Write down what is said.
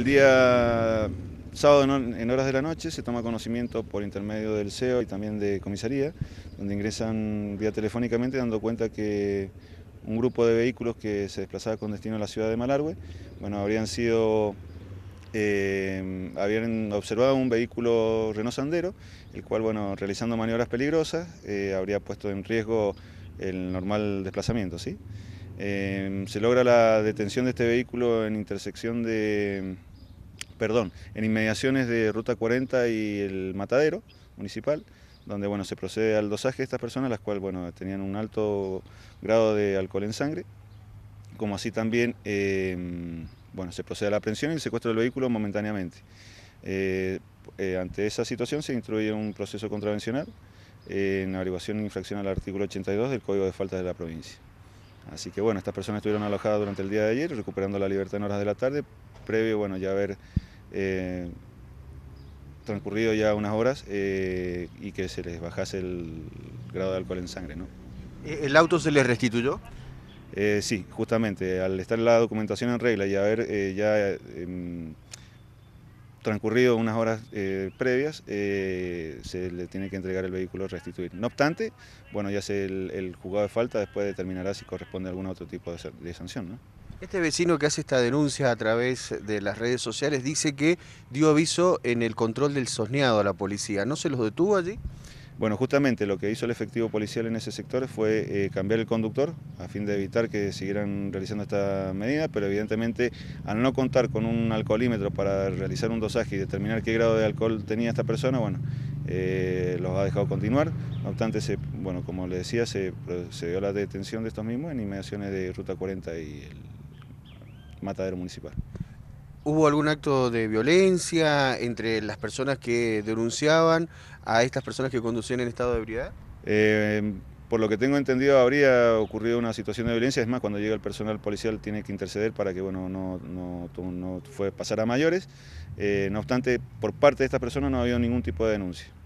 el día sábado en horas de la noche se toma conocimiento por intermedio del CEO y también de comisaría, donde ingresan vía telefónicamente dando cuenta que un grupo de vehículos que se desplazaba con destino a la ciudad de Malargüe, bueno, habrían sido eh, habían observado un vehículo Renault Sandero, el cual, bueno, realizando maniobras peligrosas, eh, habría puesto en riesgo el normal desplazamiento, ¿sí? Eh, se logra la detención de este vehículo en intersección de perdón, en inmediaciones de Ruta 40 y el Matadero Municipal, donde bueno, se procede al dosaje de estas personas, las cuales bueno, tenían un alto grado de alcohol en sangre, como así también em, bueno, se procede a la aprehensión y el secuestro del vehículo momentáneamente. Eh, eh, ante esa situación se instruye un proceso contravencional eh, en averiguación e infracción al artículo 82 del Código de Faltas de la provincia. Así que bueno, estas personas estuvieron alojadas durante el día de ayer, recuperando la libertad en horas de la tarde, previo bueno, ya haber eh, transcurrido ya unas horas eh, y que se les bajase el grado de alcohol en sangre. ¿no? ¿E-, ¿El auto se les restituyó? Eh, sí, justamente, al estar la documentación en regla y haber ya em, transcurrido unas horas previas, se le tiene que entregar el vehículo restituir. No obstante, bueno, ya se el, el juzgado de falta después determinará si corresponde a algún otro tipo de, de sanción. ¿no? Este vecino que hace esta denuncia a través de las redes sociales dice que dio aviso en el control del sosneado a la policía. ¿No se los detuvo allí? Bueno, justamente lo que hizo el efectivo policial en ese sector fue eh, cambiar el conductor a fin de evitar que siguieran realizando esta medida, pero evidentemente al no contar con un alcoholímetro para realizar un dosaje y determinar qué grado de alcohol tenía esta persona, bueno, eh, los ha dejado continuar. No obstante, se, bueno, como le decía, se, se dio la detención de estos mismos en inmediaciones de Ruta 40 y el matadero municipal. ¿Hubo algún acto de violencia entre las personas que denunciaban a estas personas que conducían en estado de ebriedad? Eh, por lo que tengo entendido habría ocurrido una situación de violencia, es más, cuando llega el personal policial tiene que interceder para que bueno, no, no, fue pasar a mayores. Eh, no obstante, por parte de estas personas no ha habido ningún tipo de denuncia.